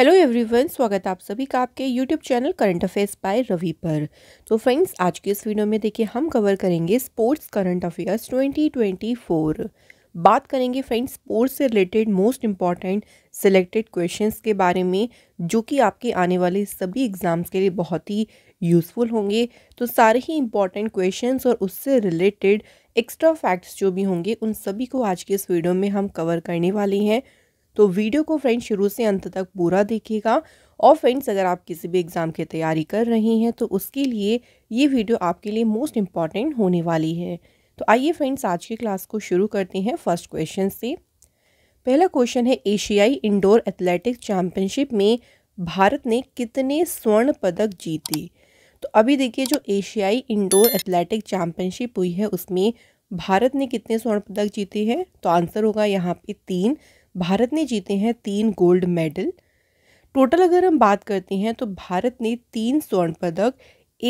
hello everyone स्वागत है आप सभी का आपके YouTube channel current affairs by Ravi पर तो फ्रेंड्स आज के इस वीडियो में देखिए हम कवर करेंगे स्पोर्ट्स करंट अफेयर्स 2024 बात करेंगे फ्रेंड्स स्पोर्ट्स से related most important selected questions के बारे में जो कि आपके आने वाले सभी एग्ज़ाम्स के लिए बहुत ही यूज़फुल होंगे तो सारे ही इम्पॉर्टेंट क्वेश्चन और उससे रिलेटेड एक्स्ट्रा फैक्ट्स जो भी होंगे उन सभी को आज के इस वीडियो में हम कवर करने वाले हैं तो वीडियो को फ्रेंड्स शुरू से अंत तक पूरा देखिएगा और फ्रेंड्स अगर आप किसी भी एग्ज़ाम की तैयारी कर रहे हैं तो उसके लिए ये वीडियो आपके लिए मोस्ट इम्पॉर्टेंट होने वाली है तो आइए फ्रेंड्स आज की क्लास को शुरू करते हैं फर्स्ट क्वेश्चन से पहला क्वेश्चन है एशियाई इंडोर एथलेटिक्स चैम्पियनशिप में भारत ने कितने स्वर्ण पदक जीते तो अभी देखिए जो एशियाई इंडोर एथलेटिक चैम्पियनशिप हुई है उसमें भारत ने कितने स्वर्ण पदक जीते हैं तो आंसर होगा यहाँ पे तीन भारत ने जीते हैं तीन गोल्ड मेडल टोटल अगर हम बात करते हैं तो भारत ने तीन स्वर्ण पदक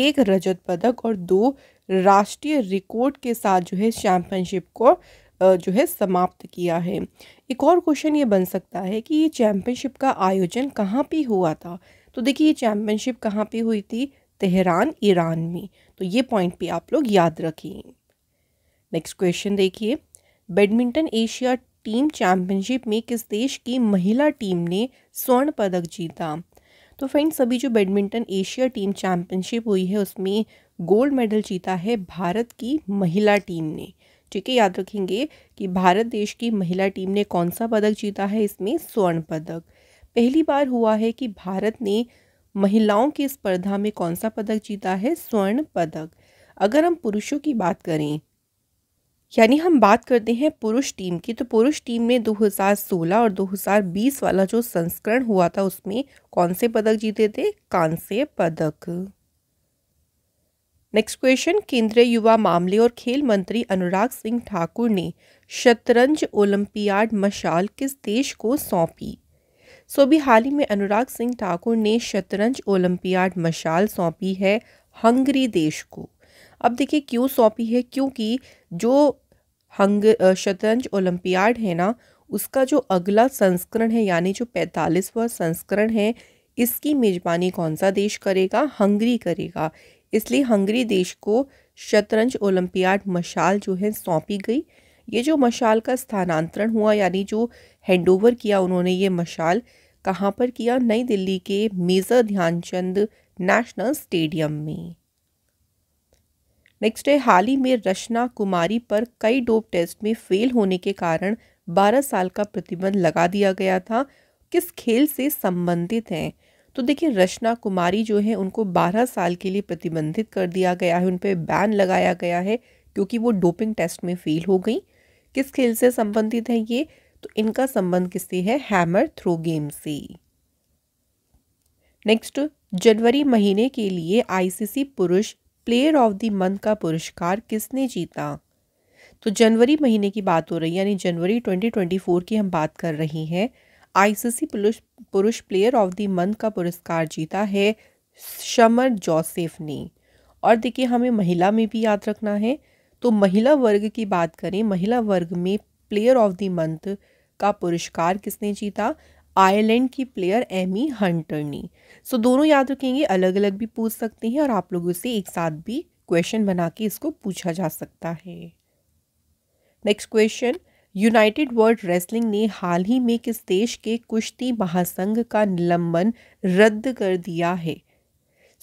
एक रजत पदक और दो राष्ट्रीय रिकॉर्ड के साथ जो है चैम्पियनशिप को जो है समाप्त किया है एक और क्वेश्चन ये बन सकता है कि ये चैम्पियनशिप का आयोजन कहाँ पे हुआ था तो देखिए ये चैम्पियनशिप कहाँ पे हुई थी तेहरान ईरान में तो ये पॉइंट पे आप लोग याद रखें नेक्स्ट क्वेश्चन देखिए बैडमिंटन एशिया टीम चैम्पियनशिप में किस देश की महिला टीम ने स्वर्ण पदक जीता तो फ्रेंड्स अभी जो बैडमिंटन एशिया टीम चैम्पियनशिप हुई है उसमें गोल्ड मेडल जीता है भारत की महिला टीम ने ठीक है याद रखेंगे कि भारत देश की महिला टीम ने कौन सा पदक जीता है इसमें स्वर्ण पदक पहली बार हुआ है कि भारत ने महिलाओं की स्पर्धा में कौन सा पदक जीता है स्वर्ण पदक अगर हम पुरुषों की बात करें यानी हम बात करते हैं पुरुष टीम की तो पुरुष टीम में 2016 और 2020 वाला जो संस्करण हुआ था उसमें कौन से पदक जीते थे कांस्य पदक नेक्स्ट क्वेश्चन केंद्रीय युवा मामले और खेल मंत्री अनुराग सिंह ठाकुर ने शतरंज ओलंपियाड मशाल किस देश को सौंपी सो भी हाल ही में अनुराग सिंह ठाकुर ने शतरंज ओलंपियाड मशाल सौंपी है हंगरी देश को अब देखिए क्यों सौंपी है क्योंकि जो हंग शतरंज ओलंपियाड है ना उसका जो अगला संस्करण है यानी जो पैंतालीसवा संस्करण है इसकी मेज़बानी कौन सा देश करेगा हंगरी करेगा इसलिए हंगरी देश को शतरंज ओलंपियाड मशाल जो है सौंपी गई ये जो मशाल का स्थानांतरण हुआ यानी जो हैंडओवर किया उन्होंने ये मशाल कहाँ पर किया नई दिल्ली के मेजर ध्यानचंद नेशनल स्टेडियम में नेक्स्ट है हाल ही में रचना कुमारी पर कई डोप टेस्ट में फेल होने के कारण 12 साल का प्रतिबंध लगा दिया गया था किस खेल से संबंधित हैं तो देखिए रचना कुमारी जो है उनको 12 साल के लिए प्रतिबंधित कर दिया गया है उन पर बैन लगाया गया है क्योंकि वो डोपिंग टेस्ट में फेल हो गई किस खेल से संबंधित है ये तो इनका संबंध किससे है हैमर थ्रो गेम से नेक्स्ट जनवरी महीने के लिए आईसीसी पुरुष प्लेयर ऑफ द मंथ का पुरस्कार किसने जीता तो जनवरी महीने की बात हो रही है यानी जनवरी 2024 की हम बात कर रही हैं आईसीसी पुरुष पुरुष प्लेयर ऑफ द मंथ का पुरस्कार जीता है शमर जोसेफ ने और देखिए हमें महिला में भी याद रखना है तो महिला वर्ग की बात करें महिला वर्ग में प्लेयर ऑफ द मंथ का पुरस्कार किसने जीता आयरलैंड की प्लेयर एमी हंटर ने सो दोनों याद रखेंगे अलग अलग भी पूछ सकते हैं और आप लोगों से एक साथ भी क्वेश्चन बना के इसको पूछा जा सकता है next question United World Wrestling ने हाल ही में किस देश के कुश्ती महासंघ का निलंबन रद्द कर दिया है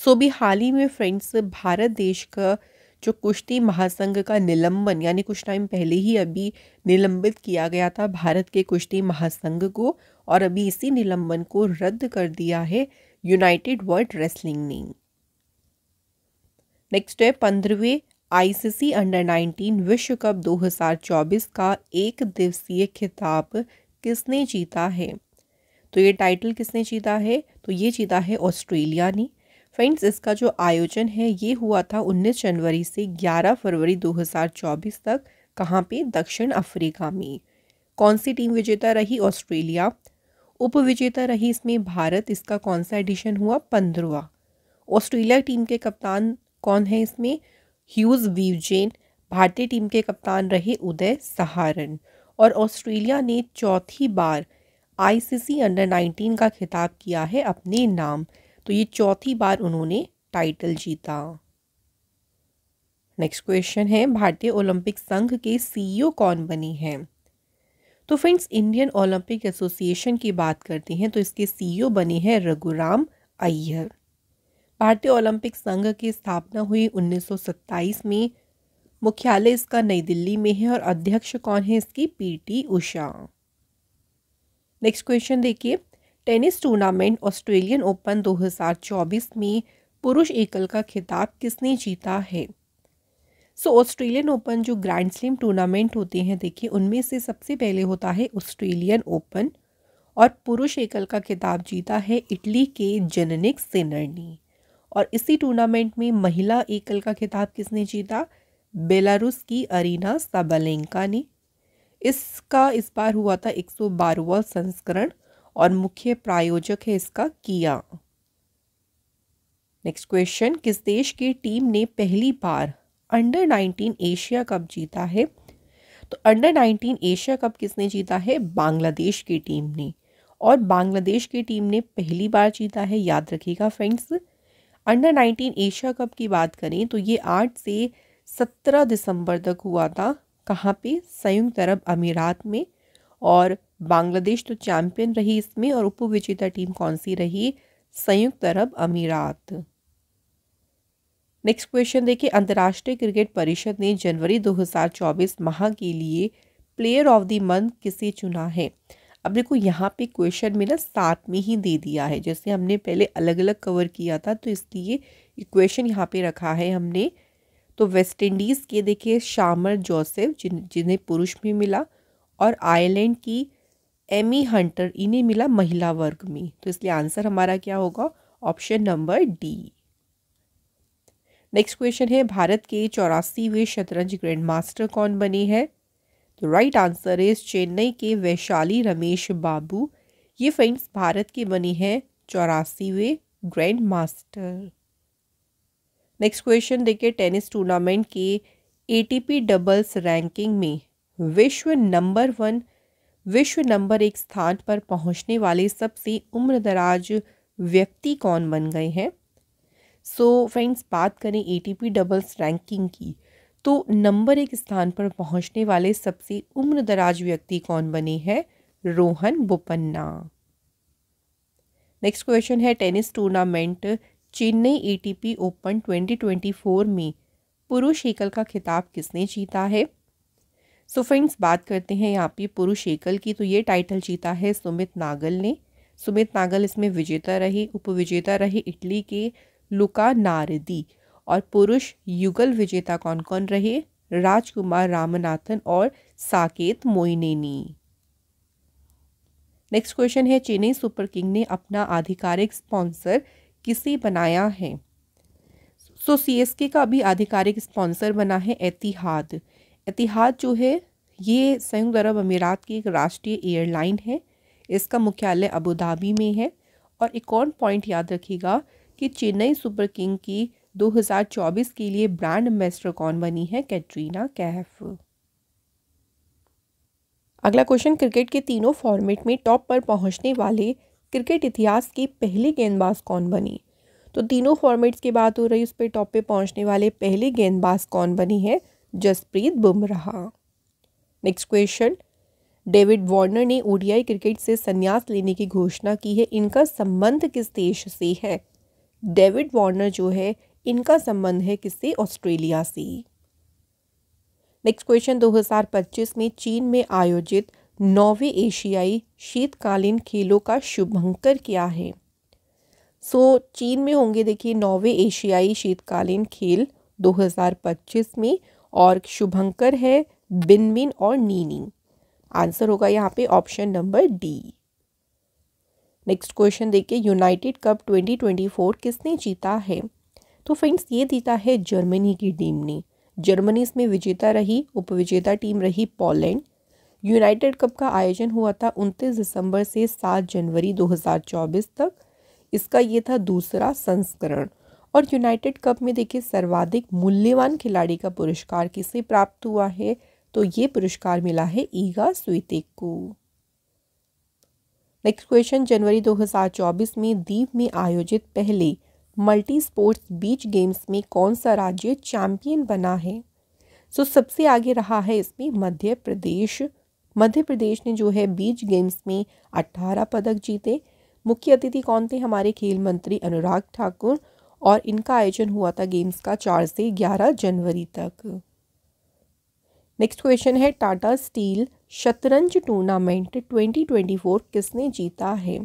सो भी हाल ही में फ्रेंड्स भारत देश का जो कुश्ती महासंघ का निलंबन यानी कुछ टाइम पहले ही अभी निलंबित किया गया था भारत के कुश्ती महासंघ को और अभी इसी निलंबन को रद्द कर दिया है यूनाइटेड वर्ल्ड रेसलिंग ने नेक्स्ट है पंद्रहवें आईसीसी अंडर 19 विश्व कप 2024 का एक दिवसीय खिताब किसने जीता है तो ये टाइटल किसने जीता है तो ये जीता है ऑस्ट्रेलिया ने फ्रेंड्स इसका जो आयोजन है ये हुआ था 19 जनवरी से 11 फरवरी 2024 तक कहाँ पे दक्षिण अफ्रीका में कौन सी टीम विजेता रही ऑस्ट्रेलिया उपविजेता रही इसमें भारत इसका कौन सा एडिशन हुआ पंद्रवा ऑस्ट्रेलिया टीम के कप्तान कौन है इसमें ह्यूज वीवजेन भारतीय टीम के कप्तान रहे उदय सहारन और ऑस्ट्रेलिया ने चौथी बार आईसीसी अंडर 19 का खिताब किया है अपने नाम तो ये चौथी बार उन्होंने टाइटल जीता नेक्स्ट क्वेश्चन है भारतीय ओलंपिक संघ के सीईओ e कौन बने हैं तो फ्रेंड्स इंडियन ओलंपिक एसोसिएशन की बात करते हैं तो इसके सीईओ e बने हैं रघुराम अय्यर भारतीय ओलंपिक संघ की स्थापना हुई 1927 में मुख्यालय इसका नई दिल्ली में है और अध्यक्ष कौन है इसकी पीटी उषा नेक्स्ट क्वेश्चन देखिए टेनिस टूर्नामेंट ऑस्ट्रेलियन ओपन 2024 में पुरुष एकल का खिताब किसने जीता है सो ऑस्ट्रेलियन ओपन जो ग्रैंड स्लैम टूर्नामेंट होते हैं देखिए उनमें से सबसे पहले होता है ऑस्ट्रेलियन ओपन और पुरुष एकल का खिताब जीता है इटली के जेनेनिक सेनर ने और इसी टूर्नामेंट में महिला एकल का खिताब किसने जीता बेलारूस की अरीना साबालेंका ने इसका इस बार हुआ था एक सौ संस्करण और मुख्य प्रायोजक है इसका किया नेक्स्ट क्वेश्चन किस देश की टीम ने पहली बार अंडर 19 एशिया कप जीता है तो अंडर 19 एशिया कप किसने जीता है बांग्लादेश की टीम ने और बांग्लादेश की टीम ने पहली बार जीता है याद रखिएगा फ्रेंड्स अंडर 19 एशिया कप की बात करें तो ये आठ से सत्रह दिसंबर तक हुआ था कहाँ पे संयुक्त अरब अमीरात में और बांग्लादेश तो चैम्पियन रही इसमें और उपविजेता टीम कौन सी रही संयुक्त अरब अमीरात नेक्स्ट क्वेश्चन देखिए अंतर्राष्ट्रीय क्रिकेट परिषद ने जनवरी 2024 माह के लिए प्लेयर ऑफ द मंथ किसे चुना है अब देखो यहाँ पे क्वेश्चन में ना साथ में ही दे दिया है जैसे हमने पहले अलग अलग कवर किया था तो इसलिए क्वेश्चन यहाँ पे रखा है हमने तो वेस्ट इंडीज़ के देखिए शामर जोसेफ जिन जिन्हें पुरुष में मिला और आयरलैंड की एमी हंटर इन्हें मिला महिला वर्ग में तो इसलिए आंसर हमारा क्या होगा option number D next question है भारत के चौरासीवें शतरंज ग्रैंड मास्टर कौन बने हैं तो राइट आंसर इज चेन्नई के वैशाली रमेश बाबू ये फ्रेंड्स भारत के बने हैं चौरासीवें ग्रैंड मास्टर नेक्स्ट क्वेश्चन देखिए टेनिस टूर्नामेंट के एटीपी डबल्स रैंकिंग में विश्व नंबर वन विश्व नंबर एक स्थान पर पहुंचने वाले सबसे उम्रदराज व्यक्ति कौन बन गए हैं सो so, फ्रेंड्स बात करें एटीपी डबल्स रैंकिंग की तो नंबर एक स्थान पर पहुंचने वाले सबसे उम्र दराज व्यक्ति कौन बने हैं रोहन बोपन्ना नेक्स्ट क्वेश्चन है tennis tournament Chennai ATP Open 2024 में पुरुष एकल का खिताब किसने जीता है सो so फ्रेंड्स बात करते हैं यहाँ पे पुरुष एकल की तो ये टाइटल जीता है सुमित नागल ने सुमित नागल इसमें विजेता रहे उपविजेता रहे इटली के लुका नारदी और पुरुष युगल विजेता कौन कौन रहे राजकुमार रामनाथन और साकेत मोइनेनी नेक्स्ट क्वेश्चन है चेन्नई सुपर किंग ने अपना आधिकारिक स्पॉन्सर किसे बनाया है सो सी एस के का भी आधिकारिक स्पॉन्सर बना है एतिहाद एतिहाद जो है ये संयुक्त अरब अमीरात की एक राष्ट्रीय एयरलाइन है इसका मुख्यालय अबू धाबी में है और एक और पॉइंट याद रखिएगा कि चेन्नई सुपर किंग की 2024 के लिए ब्रांड एम्बेसडर कौन बनी है कैटरीना कैफ अगला क्वेश्चन क्रिकेट के तीनों फॉर्मेट में टॉप पर पहुंचने वाले क्रिकेट इतिहास की पहली गेंदबाज कौन बनी तो तीनों फॉर्मेट्स की बात हो रही उस पर टॉप पे पहुंचने वाले पहले गेंदबाज कौन बनी है Jasprit Bumrah next question David Warner ने ओडीआई क्रिकेट से संन्यास लेने की घोषणा की है इनका संबंध किस देश से है डेविड वार्नर जो है इनका संबंध है किससे ऑस्ट्रेलिया से नेक्स्ट क्वेश्चन 2025 में चीन में आयोजित नौवे एशियाई शीतकालीन खेलों का शुभंकर क्या है सो so, चीन में होंगे देखिए नौवे एशियाई शीतकालीन खेल 2025 में और शुभंकर है बिनमिन और नीनी आंसर होगा यहाँ पे option number D next question देखिए यूनाइटेड कप 2024 किसने जीता है तो फ्रेंड्स ये जीता है जर्मनी की टीम ने जर्मनी इसमें विजेता रही उपविजेता टीम रही पोलैंड यूनाइटेड कप का आयोजन हुआ था 29 दिसंबर से 7 जनवरी 2024 तक इसका ये था दूसरा संस्करण और यूनाइटेड कप में देखिए सर्वाधिक मूल्यवान खिलाड़ी का पुरस्कार किसे प्राप्त हुआ है तो ये पुरस्कार मिला है ईगा स्वीतिक को नेक्स्ट क्वेश्चन जनवरी 2024 में दीव में आयोजित पहले मल्टी स्पोर्ट्स बीच गेम्स में कौन सा राज्य चैंपियन बना है सो so, सबसे आगे रहा है इसमें मध्य प्रदेश मध्य प्रदेश ने जो है बीच गेम्स में 18 पदक जीते मुख्य अतिथि कौन थे हमारे खेल मंत्री अनुराग ठाकुर और इनका आयोजन हुआ था गेम्स का चार से ग्यारह जनवरी तक नेक्स्ट क्वेश्चन है टाटा स्टील शतरंज टूर्नामेंट 2024 किसने जीता है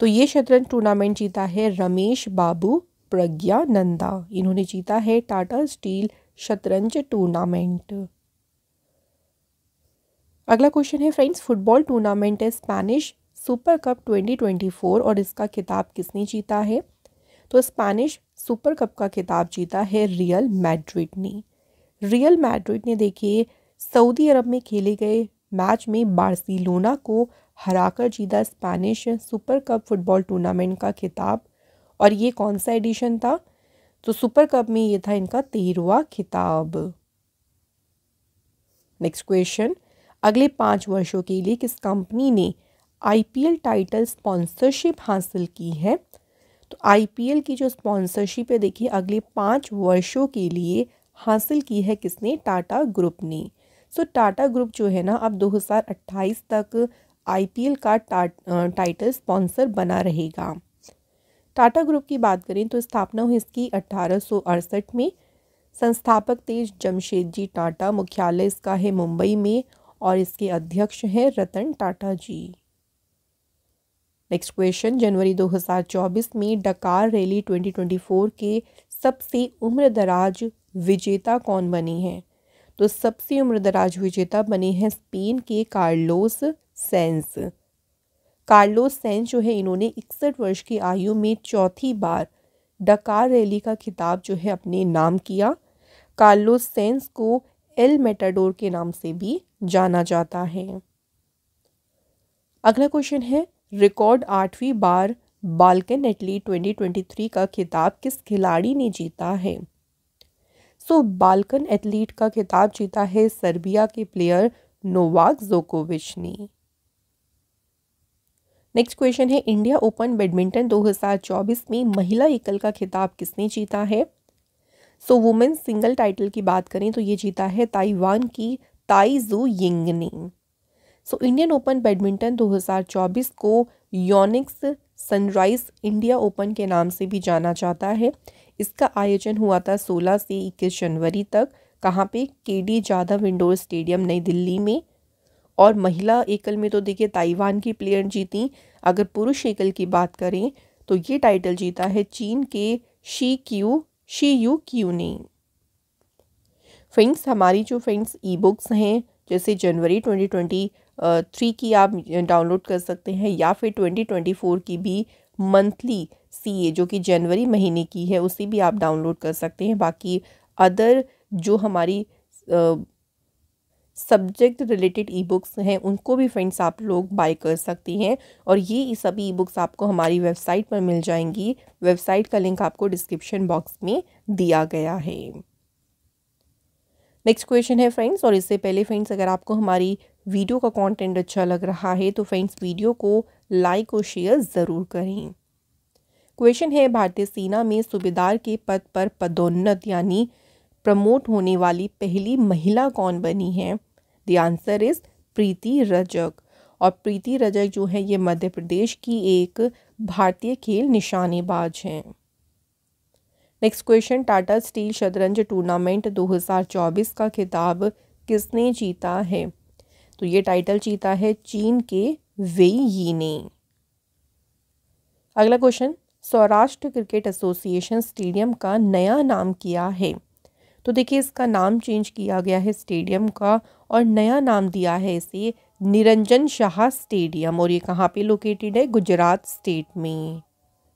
तो ये शतरंज टूर्नामेंट जीता है रमेश बाबू प्रज्ञा नंदा इन्होंने जीता है टाटा स्टील शतरंज टूर्नामेंट अगला क्वेश्चन है फ्रेंड्स फुटबॉल टूर्नामेंट है स्पैनिश सुपर कप 2024 और इसका खिताब किसने जीता है तो स्पैनिश सुपर कप का खिताब जीता है रियल मैड्रिड ने रियल मैड्रिड ने देखिए सऊदी अरब में खेले गए मैच में बार्सिलोना को हराकर जीता Spanish Super Cup football tournament का खिताब और ये कौन सा एडिशन था तो सुपर कप में ये था इनका तेरहवा खिताब नेक्स्ट क्वेश्चन अगले पाँच वर्षों के लिए किस कंपनी ने आईपीएल टाइटल स्पॉन्सरशिप हासिल की है तो आईपीएल की जो स्पॉन्सरशिप है देखिए अगले पाँच वर्षों के लिए हासिल की है किसने टाटा ग्रुप ने सो टाटा ग्रुप जो है ना अब 2028 तक आईपीएल का टाइटल स्पॉन्सर बना रहेगा टाटा ग्रुप की बात करें तो स्थापना हुई इसकी अठारह में संस्थापक तेज जमशेद जी टाटा मुख्यालय इसका है मुंबई में और इसके अध्यक्ष हैं रतन टाटा जी नेक्स्ट क्वेश्चन जनवरी 2024 में डकार रैली 2024 के सबसे उम्र दराज विजेता कौन बनी है तो सबसे उम्रदराज विजेता बने हैं स्पेन के कार्लोस सेंस कार्लोस सेंस जो है इन्होंने इकसठ वर्ष की आयु में चौथी बार डकार रैली का खिताब जो है अपने नाम किया कार्लोस सेंस को एल मेटाडोर के नाम से भी जाना जाता है अगला क्वेश्चन है रिकॉर्ड आठवीं बार बाल्कन एटली 2023 का खिताब किस खिलाड़ी ने जीता है सो तो बाल्कन एथलीट का खिताब जीता है सर्बिया के प्लेयर नोवाक जोकोविच ने नेक्स्ट क्वेश्चन है इंडिया ओपन बैडमिंटन 2024 में महिला एकल का खिताब किसने जीता है सो वुमेन सिंगल टाइटल की बात करें तो ये जीता है ताइवान की ताइजू यिंग ने सो इंडियन ओपन बैडमिंटन 2024 को योनिक्स सनराइज इंडिया ओपन के नाम से भी जाना जाता है इसका आयोजन हुआ था 16 से 21 जनवरी तक कहाँ पे के डी जाधव इंडोर स्टेडियम नई दिल्ली में और महिला एकल में तो देखिए ताइवान की प्लेयर जीती अगर पुरुष एकल की बात करें तो ये टाइटल जीता है चीन के शी क्यू शी यू क्यू ने फ्रेंड्स हमारी जो फ्रेंड्स ई बुक्स हैं जैसे जनवरी ट्वेंटी ट्वेंटी थ्री की आप डाउनलोड कर सकते हैं या फिर ट्वेंटी ट्वेंटी फोर की भी मंथली सी जो कि जनवरी महीने की है उसे भी आप डाउनलोड कर सकते हैं बाकी अदर जो हमारी सब्जेक्ट रिलेटेड ई बुक्स हैं उनको भी फ्रेंड्स आप लोग बाय कर सकते हैं और ये सभी ई बुक्स आपको हमारी वेबसाइट पर मिल जाएंगी वेबसाइट का लिंक आपको डिस्क्रिप्शन बॉक्स में दिया गया है नेक्स्ट क्वेश्चन है फ्रेंड्स और इससे पहले फ्रेंड्स अगर आपको हमारी वीडियो का कंटेंट अच्छा लग रहा है तो फ्रेंड्स वीडियो को लाइक और शेयर ज़रूर करें क्वेश्चन है भारतीय सेना में सूबेदार के पद पर पदोन्नत यानी प्रमोट होने वाली पहली महिला कौन बनी है the answer is Preeti Rajak और प्रीति रजक जो है ये मध्य प्रदेश की एक भारतीय खेल निशानेबाज हैं नेक्स्ट क्वेश्चन टाटा स्टील शतरंज टूर्नामेंट 2024 का खिताब किसने जीता है तो ये टाइटल जीता है चीन के वेई ने अगला question Saurashtra Cricket Association Stadium का नया नाम किया है तो देखिए इसका नाम चेंज किया गया है स्टेडियम का और नया नाम दिया है इसे निरंजन शाह स्टेडियम और ये कहाँ पे लोकेटेड है गुजरात स्टेट में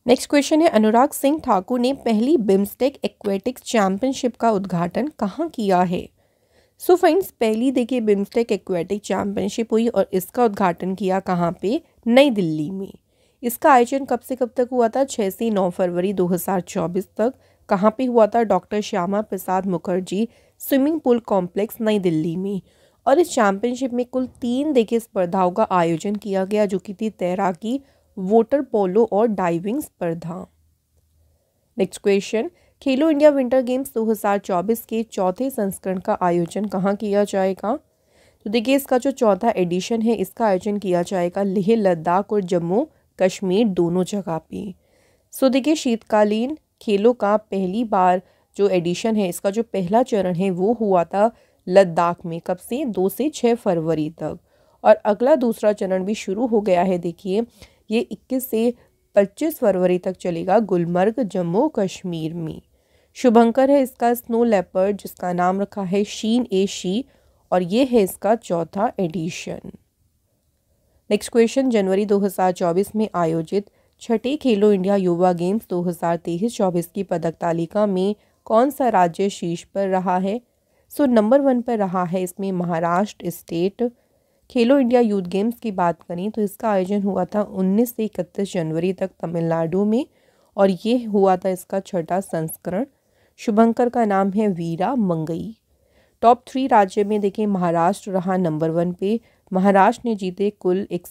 नेक्स्ट क्वेश्चन है अनुराग सिंह ठाकुर ने पहली बिम्स्टेक एक्वेटिक्स चैम्पियनशिप का उद्घाटन कहाँ किया है सो so फ्रेंड्स पहली देखिए बिम्स्टेक एक्वेटिक चैम्पियनशिप हुई और इसका उद्घाटन किया कहाँ पे नई दिल्ली में इसका आयोजन कब से कब तक हुआ था छः से नौ फरवरी 2024 तक कहाँ पे हुआ था doctor Shyama Prasad Mukherjee swimming pool complex नई दिल्ली में और इस चैम्पियनशिप में कुल तीन देखिए स्पर्धाओं का आयोजन किया गया जो कि थी तैराकी वोटर पोलो और डाइविंग स्पर्धा next question Khelo India Winter Games 2024 के चौथे संस्करण का आयोजन कहाँ किया जाएगा तो देखिए इसका जो चौथा एडिशन है इसका आयोजन किया जाएगा लेह लद्दाख और जम्मू कश्मीर दोनों जगह पे सो देखिए शीतकालीन खेलों का पहली बार जो एडिशन है इसका जो पहला चरण है वो हुआ था लद्दाख में कब से दो से छः फरवरी तक और अगला दूसरा चरण भी शुरू हो गया है देखिए ये 21 से 25 फरवरी तक चलेगा गुलमर्ग जम्मू कश्मीर में शुभंकर है इसका स्नो लेपर्ड जिसका नाम रखा है शीन ए शी और ये है इसका चौथा एडिशन नेक्स्ट क्वेश्चन जनवरी 2024 में आयोजित छठे खेलो इंडिया युवा गेम्स 2023-24 की पदक तालिका में कौन सा राज्य शीर्ष पर रहा है सो नंबर वन पर रहा है इसमें Maharashtra state Khelo India Youth Games की बात करें तो इसका आयोजन हुआ था 19 से 31 जनवरी तक तमिलनाडु में और ये हुआ था इसका छठा संस्करण शुभंकर का नाम है वीरा मंगई टॉप थ्री राज्य में देखें महाराष्ट्र रहा नंबर वन पे महाराष्ट्र ने जीते कुल एक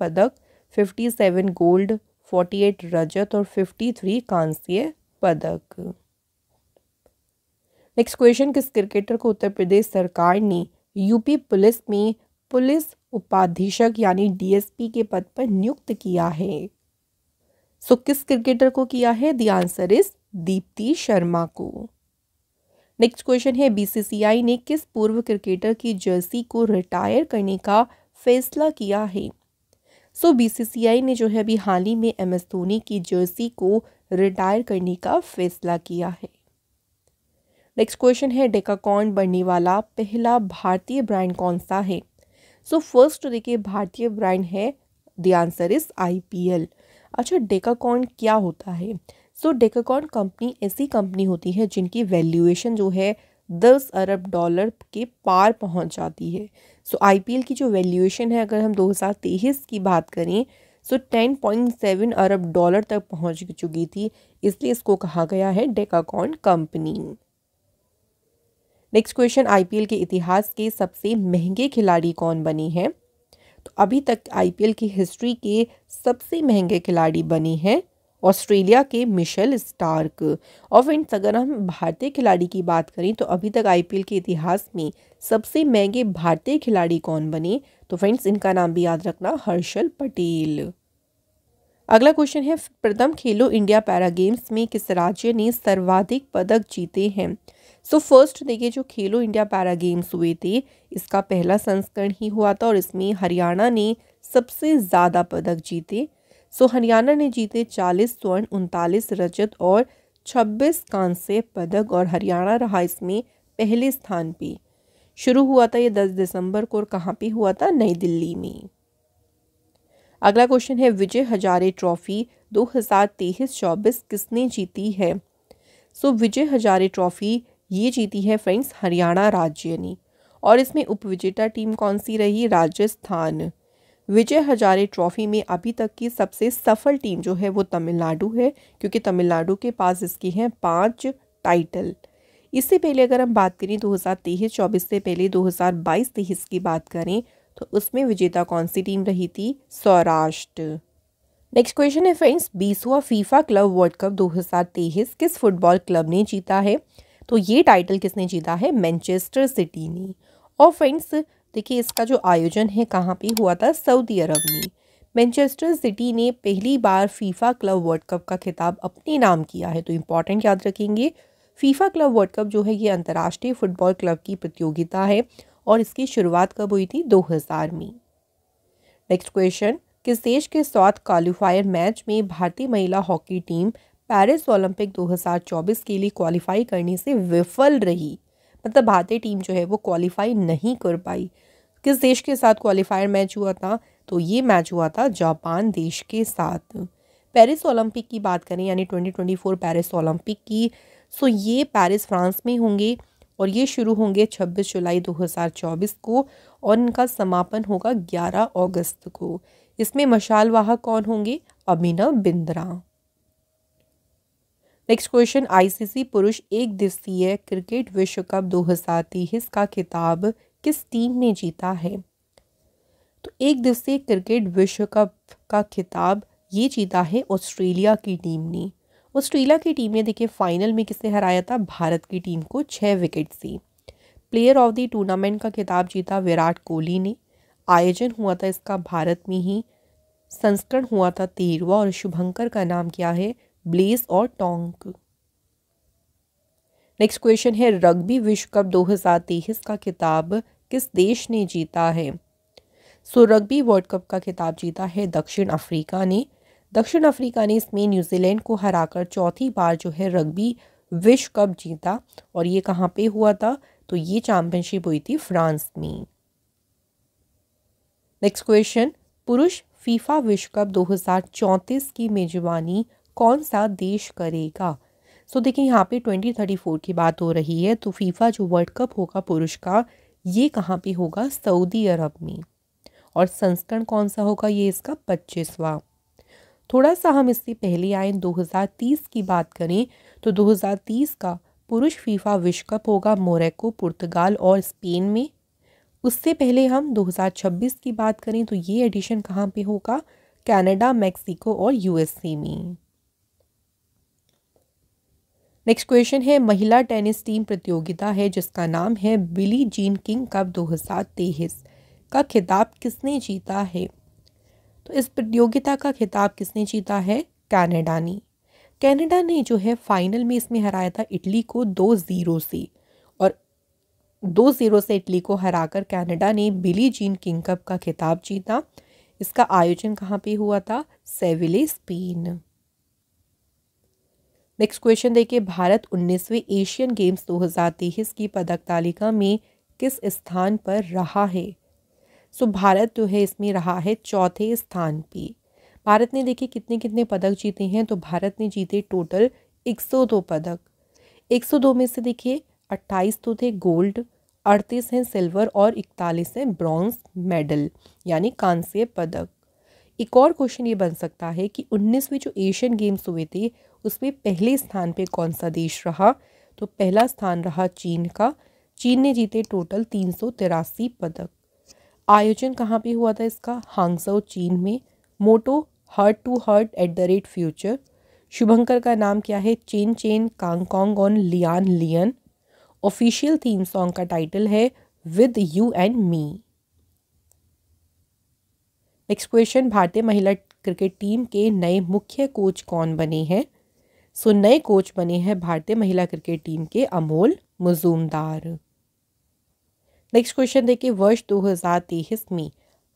पदक 57 गोल्ड 48 रजत और 53 कांस्य पदक नेक्स्ट क्वेश्चन किस क्रिकेटर को उत्तर प्रदेश सरकार ने यूपी पुलिस में पुलिस उपाधीक्षक यानी डीएसपी के पद पर नियुक्त किया है सो so, किस क्रिकेटर को किया है the answer is Deepti Sharma को नेक्स्ट क्वेश्चन है बीसीसीआई ने किस पूर्व क्रिकेटर की जर्सी को रिटायर करने का फैसला किया है सो so, बीसीसीआई ने जो है अभी हाल ही में एम एस धोनी की जर्सी को रिटायर करने का फैसला किया है नेक्स्ट क्वेश्चन है डेकाकॉन बनने वाला पहला भारतीय ब्रांड कौन सा है सो तो फर्स्ट देखिए भारतीय ब्रांड है द आंसर इज आईपीएल अच्छा डेकाकॉन क्या होता है सो डेकाकॉन कंपनी ऐसी कंपनी होती है जिनकी वैल्यूएशन जो है दस अरब डॉलर के पार पहुंच जाती है सो so, आईपीएल की जो वैल्यूएशन है अगर हम 2023 की बात करें सो टेन पॉइंट सेवन अरब डॉलर तक पहुंच चुकी थी इसलिए इसको कहा गया है decacorn company next question IPL के इतिहास के सबसे महंगे खिलाड़ी कौन बने हैं तो अभी तक आईपीएल की हिस्ट्री के सबसे महंगे खिलाड़ी बने हैं ऑस्ट्रेलिया के मिशेल स्टार्क और फ्रेंड्स अगर हम भारतीय खिलाड़ी की बात करें तो अभी तक आईपीएल के इतिहास में सबसे महंगे भारतीय खिलाड़ी कौन बने तो फ्रेंड्स इनका नाम भी याद रखना हर्षल पटेल अगला क्वेश्चन है प्रथम खेलो इंडिया पैरा गेम्स में किस राज्य ने सर्वाधिक पदक जीते हैं सो so फर्स्ट देखिए जो खेलो इंडिया पैरा गेम्स हुए थे इसका पहला संस्करण ही हुआ था और इसमें हरियाणा ने सबसे ज़्यादा पदक जीते सो हरियाणा ने जीते चालीस स्वर्ण उनतालीस रजत और छब्बीस कांस्य पदक और हरियाणा रहा इसमें पहले स्थान पे शुरू हुआ था ये दस दिसंबर को और कहाँ पे हुआ था नई दिल्ली में अगला क्वेश्चन है विजय हजारे ट्रॉफी 2023 हज़ार किसने जीती है so so, Vijay Hazare trophy ये जीती है फ्रेंड्स हरियाणा राज्य ने और इसमें उपविजेता टीम कौन सी रही राजस्थान विजय हजारे ट्रॉफी में अभी तक की सबसे सफल टीम जो है वो तमिलनाडु है क्योंकि तमिलनाडु के पास इसकी हैं पांच टाइटल इससे पहले अगर हम बात करें 2023-24 से पहले 2022-23 की बात करें तो उसमें विजेता कौन सी टीम रही थी सौराष्ट्र नेक्स्ट क्वेश्चन है फ्रेंड्स बीसवा फीफा क्लब वर्ल्ड कप तेईस किस फुटबॉल क्लब ने जीता है तो ये टाइटल किसने जीता है मैनचेस्टर सिटी ने और फ्रेंड्स देखिए इसका जो आयोजन है कहाँ पे हुआ था सऊदी अरब में मैनचेस्टर सिटी ने पहली बार फीफा क्लब वर्ल्ड कप का खिताब अपने नाम किया है तो इम्पॉर्टेंट याद रखेंगे फीफा क्लब वर्ल्ड कप जो है ये अंतर्राष्ट्रीय फुटबॉल क्लब की प्रतियोगिता है और इसकी शुरुआत कब हुई थी 2000 में नेक्स्ट क्वेश्चन किस देश के साथ क्वालिफायर मैच में भारतीय महिला हॉकी टीम पेरिस ओलंपिक 2024 के लिए क्वालिफाई करने से विफल रही मतलब भारतीय टीम जो है वो क्वालिफाई नहीं कर पाई किस देश के साथ क्वालिफायर मैच हुआ था तो ये मैच हुआ था जापान देश के साथ पेरिस ओलंपिक की बात करें यानी 2024 पेरिस ओलंपिक की सो ये पेरिस फ्रांस में होंगे और ये शुरू होंगे 26 जुलाई 2024 को और इनका समापन होगा 11 अगस्त को इसमें मशाल वाहक कौन होंगे Abhinav Bindra next question ICC पुरुष एक दिवसीय क्रिकेट विश्व कप दो हजार तेईस का खिताब किस टीम ने जीता है तो एक दिवसीय क्रिकेट विश्व कप का खिताब ये जीता है ऑस्ट्रेलिया की टीम ने ऑस्ट्रेलिया की टीम ने देखिए फाइनल में किसे हराया था भारत की टीम को छः विकेट से प्लेयर ऑफ द टूर्नामेंट का खिताब जीता विराट कोहली ने आयोजन हुआ था इसका भारत में ही संस्करण हुआ था तेरवा और शुभंकर का नाम क्या है ब्लेस और टोंक नेक्स्ट क्वेश्चन है रग्बी विश्व कप 2023 का खिताब किस देश ने जीता है so so, rugby world cup का खिताब जीता है दक्षिण अफ्रीका ने दक्षिण अफ्रीका ने इसमें न्यूजीलैंड को हराकर चौथी बार जो है रग्बी विश्व कप जीता और ये कहाँ पे हुआ था तो ये चैम्पियनशिप हुई थी फ्रांस में नेक्स्ट क्वेश्चन पुरुष फीफा विश्व कप दो की मेजबानी कौन सा देश करेगा सो so, देखिए यहाँ पे 2034 की बात हो रही है तो फीफा जो वर्ल्ड कप होगा पुरुष का ये कहाँ पे होगा सऊदी अरब में और संस्करण कौन सा होगा ये इसका पच्चीसवा थोड़ा सा हम इससे पहले आए 2030 की बात करें तो 2030 का पुरुष फीफा विश्व कप होगा मोरक्को पुर्तगाल और स्पेन में उससे पहले हम 2026 की बात करें तो ये एडिशन कहाँ पे होगा कनाडा मैक्सिको और यूएसए में नेक्स्ट क्वेश्चन है महिला टेनिस टीम प्रतियोगिता है जिसका नाम है बिली जीन किंग कप दो का खिताब किसने जीता है तो इस प्रतियोगिता का खिताब किसने जीता है कैनेडा ने कैनेडा ने जो है फाइनल में इसमें हराया था इटली को दो ज़ीरो से और दो ज़ीरो से इटली को हराकर कनाडा ने बिली जीन किंग कप का खिताब जीता इसका आयोजन कहाँ पे हुआ था सेविले स्पेन नेक्स्ट क्वेश्चन देखिए भारत उन्नीसवें एशियन गेम्स 2023 की पदक तालिका में किस स्थान पर रहा है सो भारत जो है इसमें रहा है चौथे स्थान पे भारत ने देखिए कितने कितने पदक जीते हैं तो भारत ने जीते टोटल 102 पदक 102 में से देखिए 28 तो थे गोल्ड अड़तीस हैं सिल्वर और इकतालीस हैं ब्रॉन्ज मेडल यानी कांस्य पदक एक और क्वेश्चन ये बन सकता है कि उन्नीसवें जो एशियन गेम्स हुए थे उसमें पहले स्थान पे कौन सा देश रहा तो पहला स्थान रहा चीन का चीन ने जीते टोटल तीन सौ तिरासी पदक आयोजन कहाँ पे हुआ था इसका हांगसो चीन में motto heart to heart at the rate future शुभंकर का नाम क्या है चेन चेन कांगकॉन्ग ऑन Lianlian Lianlian official theme song का टाइटल है with you and me next question भारतीय महिला क्रिकेट टीम के नए मुख्य कोच कौन बने हैं सो नए कोच बने हैं भारतीय महिला क्रिकेट टीम के अमोल मजूमदार नेक्स्ट क्वेश्चन देखिए वर्ष 2023 में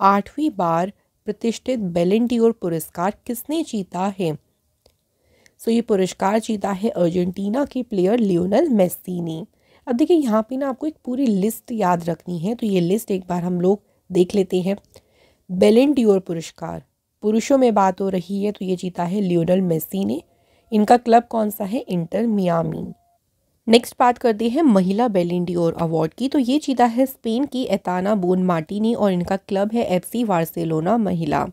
आठवीं बार प्रतिष्ठित बेलेंटियोर पुरस्कार किसने जीता है सो so, ये पुरस्कार जीता है अर्जेंटीना के प्लेयर लियोनल मेस्सी ने अब देखिए यहाँ पे ना आपको एक पूरी लिस्ट याद रखनी है तो ये लिस्ट एक बार हम लोग देख लेते हैं बेलेंटियोर पुरस्कार पुरुषों में बात हो रही है तो ये जीता है लियोनल मेस्सी ने इनका क्लब कौन सा है इंटर मियामी नेक्स्ट बात करते हैं महिला बेलिंडियोर अवार्ड की तो ये चीता है स्पेन की एताना बोन मार्टिनी और इनका क्लब है एफसी वार्सेलोना महिला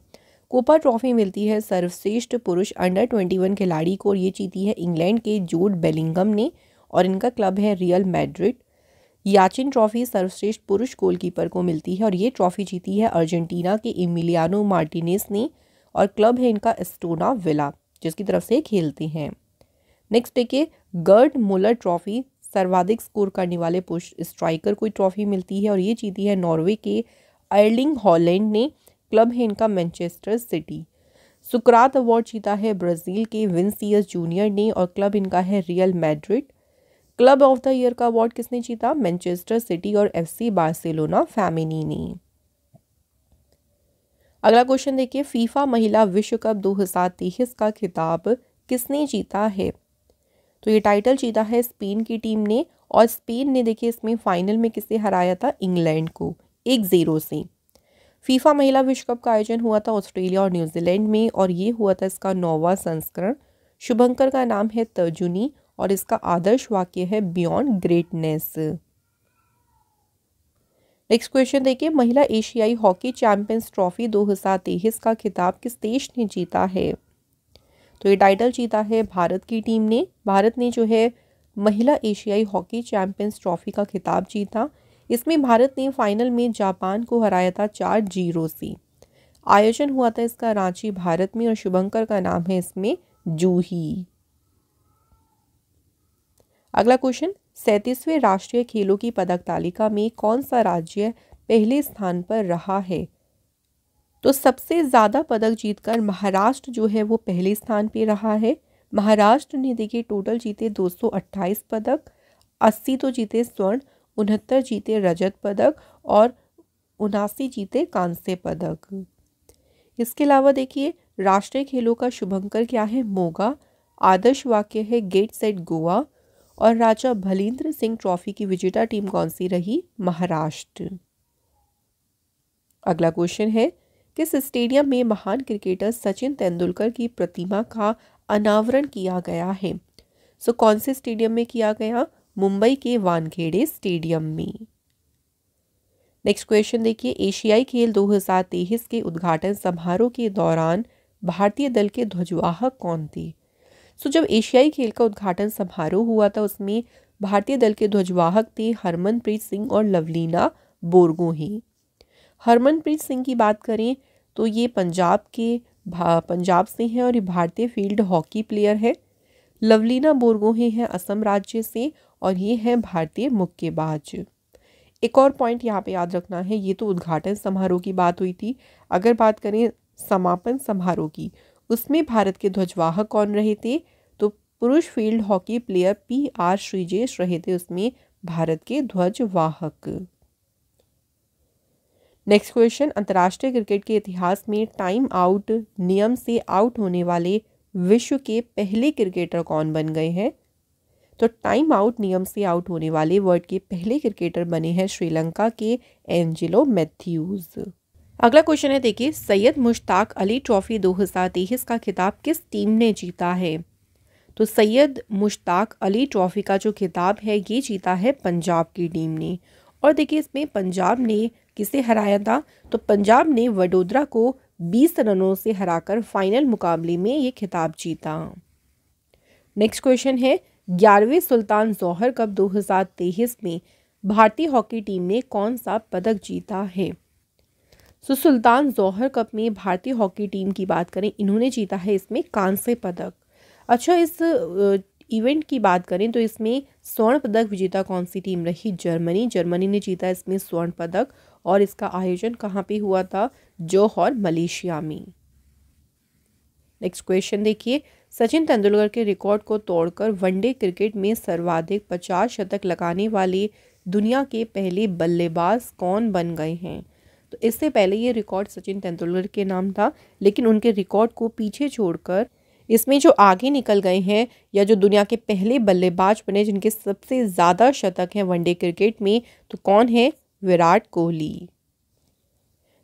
कोपा ट्रॉफी मिलती है सर्वश्रेष्ठ पुरुष अंडर 21 खिलाड़ी को और ये चीती है इंग्लैंड के जोड बेलिंगम ने और इनका क्लब है रियल मैड्रिड याचिन ट्रॉफी सर्वश्रेष्ठ पुरुष गोलकीपर को मिलती है और ये ट्रॉफी जीती है अर्जेंटीना के इमिलियानो मार्टिनेस ने और क्लब है इनका एस्टोना विला जिसकी तरफ से खेलती हैं नेक्स्ट देखिए गर्ड मुलर ट्रॉफी सर्वाधिक स्कोर करने वाले पुरुष स्ट्राइकर को ट्रॉफी मिलती है और ये जीती है नॉर्वे के अर्लिंग हॉलैंड ने क्लब है इनका मैनचेस्टर सिटी सुकरात अवार्ड जीता है ब्राज़ील के विंसियस जूनियर ने और क्लब इनका है Real Madrid club of the year का अवार्ड किसने जीता मैनचेस्टर सिटी और एफसी बार्सिलोना फैमिनी ने अगला क्वेश्चन देखिए फीफा महिला विश्व कप दो का खिताब किसने जीता है तो ये टाइटल जीता है स्पेन की टीम ने और स्पेन ने देखिए इसमें फाइनल में किसे हराया था इंग्लैंड को एक ज़ीरो से फीफा महिला विश्व कप का आयोजन हुआ था ऑस्ट्रेलिया और न्यूजीलैंड में और ये हुआ था इसका नौवा संस्करण शुभंकर का नाम है तर्जुनी और इसका आदर्श वाक्य है बियॉन्ड ग्रेटनेस नेक्स्ट क्वेश्चन देखिए महिला एशियाई हॉकी चैंपियंस ट्रॉफी तेईस का खिताब किस देश ने जीता है तो ये टाइटल जीता है भारत की टीम ने भारत ने जो है महिला एशियाई हॉकी चैंपियंस ट्रॉफी का खिताब जीता इसमें भारत ने फाइनल में जापान को हराया था चार जीरो से आयोजन हुआ था इसका रांची भारत में और शुभंकर का नाम है इसमें जूही अगला क्वेश्चन सैंतीसवें राष्ट्रीय खेलों की पदक तालिका में कौन सा राज्य पहले स्थान पर रहा है तो सबसे ज़्यादा पदक जीतकर महाराष्ट्र जो है वो पहले स्थान पे रहा है महाराष्ट्र ने देखिए टोटल जीते 228 पदक 80 तो जीते स्वर्ण उनहत्तर जीते रजत पदक और उनासी जीते कांस्य पदक इसके अलावा देखिए राष्ट्रीय खेलों का शुभंकर क्या है मोगा आदर्श वाक्य है गेट सेट गोवा और राजा भलेंद्र सिंह ट्रॉफी की विजेता टीम कौन सी रही महाराष्ट्र अगला क्वेश्चन है किस स्टेडियम में महान क्रिकेटर सचिन तेंदुलकर की प्रतिमा का अनावरण किया गया है सो so, कौन से स्टेडियम में किया गया मुंबई के वानखेड़े स्टेडियम में नेक्स्ट क्वेश्चन देखिए एशियाई खेल 2023 के उद्घाटन समारोह के दौरान भारतीय दल के ध्वजवाहक कौन थे सो जब एशियाई खेल का उद्घाटन समारोह हुआ था उसमें भारतीय दल के ध्वजवाहक थे हरमनप्रीत सिंह और लवलीना ही हरमनप्रीत सिंह की बात करें तो ये पंजाब के पंजाब से हैं और ये भारतीय फील्ड हॉकी प्लेयर है लवलीना ही हैं असम राज्य से और ये हैं भारतीय मुक्केबाज एक और पॉइंट यहाँ पे याद रखना है ये तो उद्घाटन समारोह की बात हुई थी अगर बात करें समापन समारोह की उसमें भारत के ध्वजवाहक कौन रहे थे तो पुरुष field hockey player P R Sreejesh रहे थे उसमें भारत के ध्वजवाहक नेक्स्ट क्वेश्चन अंतर्राष्ट्रीय क्रिकेट के इतिहास में टाइम आउट नियम से आउट होने वाले विश्व के पहले क्रिकेटर कौन बन गए हैं तो टाइम आउट नियम से आउट होने वाले वर्ल्ड के पहले क्रिकेटर बने हैं श्रीलंका के एंजिलो मैथ्यूज़ अगला क्वेश्चन है देखिए सैयद मुश्ताक अली ट्रॉफी दो का खिताब किस टीम ने जीता है तो सैयद मुश्ताक अली ट्रॉफी का जो खिताब है ये जीता है पंजाब की टीम ने और देखिए इसमें पंजाब ने किसे हराया था तो पंजाब ने वडोदरा को 20 रनों से हराकर फाइनल मुकाबले में ये खिताब जीता नेक्स्ट क्वेश्चन है ग्यारहवें सुल्तान जौहर कप 2023 में भारतीय हॉकी टीम ने कौन सा पदक जीता है सो सुल्तान जौहर कप में भारतीय हॉकी टीम की बात करें इन्होंने जीता है इसमें कांस्य पदक अच्छा इस इवेंट की बात करें तो इसमें स्वर्ण पदक विजेता कौन सी टीम रही जर्मनी जर्मनी ने जीता इसमें स्वर्ण पदक और इसका आयोजन कहाँ पे हुआ था जोहर मलेशिया में नेक्स्ट क्वेश्चन देखिए सचिन तेंदुलकर के रिकॉर्ड को तोड़कर वनडे क्रिकेट में सर्वाधिक पचास शतक लगाने वाले दुनिया के पहले बल्लेबाज कौन बन गए हैं तो इससे पहले ये रिकॉर्ड सचिन तेंदुलकर के नाम था लेकिन उनके रिकॉर्ड को पीछे छोड़कर इसमें जो आगे निकल गए हैं या जो दुनिया के पहले बल्लेबाज बने जिनके सबसे ज़्यादा शतक हैं वनडे क्रिकेट में तो कौन है विराट कोहली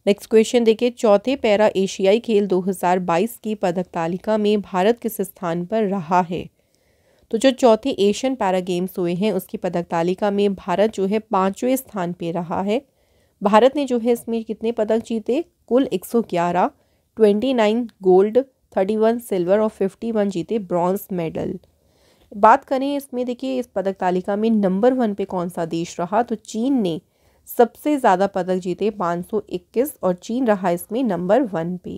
नेक्स्ट क्वेश्चन देखिए चौथे पैरा एशियाई खेल 2022 की पदक तालिका में भारत किस स्थान पर रहा है तो जो चौथे एशियन पैरा गेम्स हुए हैं उसकी पदक तालिका में भारत जो है पाँचवें स्थान पर रहा है भारत ने जो है इसमें कितने पदक जीते कुल एक सौ ग्यारह twenty nine gold thirty one silver और फिफ्टी वन जीते ब्रॉन्ज मेडल बात करें इसमें देखिए इस पदक तालिका में नंबर वन पे कौन सा देश रहा तो चीन ने सबसे ज़्यादा पदक जीते 521 और चीन रहा इसमें नंबर वन पे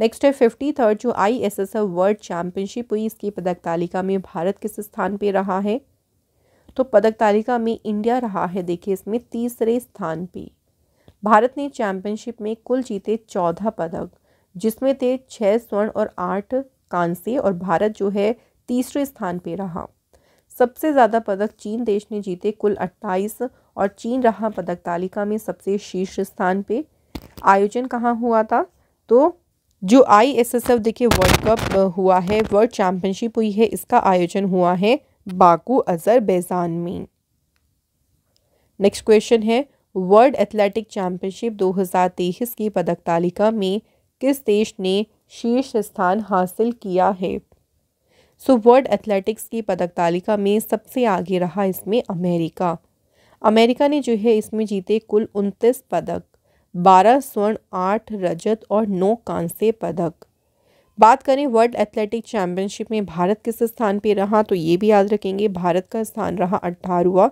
नेक्स्ट है फिफ्टी थर्ड जो I S S world championship हुई इसकी पदक तालिका में भारत किस स्थान पे रहा है तो पदक तालिका में इंडिया रहा है देखिए इसमें तीसरे स्थान पे भारत ने चैंपियनशिप में कुल जीते चौदह पदक जिसमें थे छः स्वर्ण और आठ कांसे और भारत जो है तीसरे स्थान पे रहा सबसे ज़्यादा पदक चीन देश ने जीते कुल अट्ठाईस और चीन रहा पदक तालिका में सबसे शीर्ष स्थान पे आयोजन कहाँ हुआ था तो जो आई एस एस एफ देखिए वर्ल्ड कप हुआ है वर्ल्ड चैम्पियनशिप हुई है इसका आयोजन हुआ है बाकू बेजान में नेक्स्ट क्वेश्चन है वर्ल्ड एथलेटिक चैम्पियनशिप 2023 की पदक तालिका में किस देश ने शीर्ष स्थान हासिल किया है सो वर्ल्ड एथलेटिक्स की पदक तालिका में सबसे आगे रहा इसमें अमेरिका अमेरिका ने जो है इसमें जीते कुल उनतीस पदक बारह स्वर्ण आठ रजत और नौ कांस्य पदक बात करें वर्ल्ड एथलेटिक चैम्पियनशिप में भारत किस स्थान पर रहा तो ये भी याद रखेंगे भारत का स्थान रहा अट्ठारहवा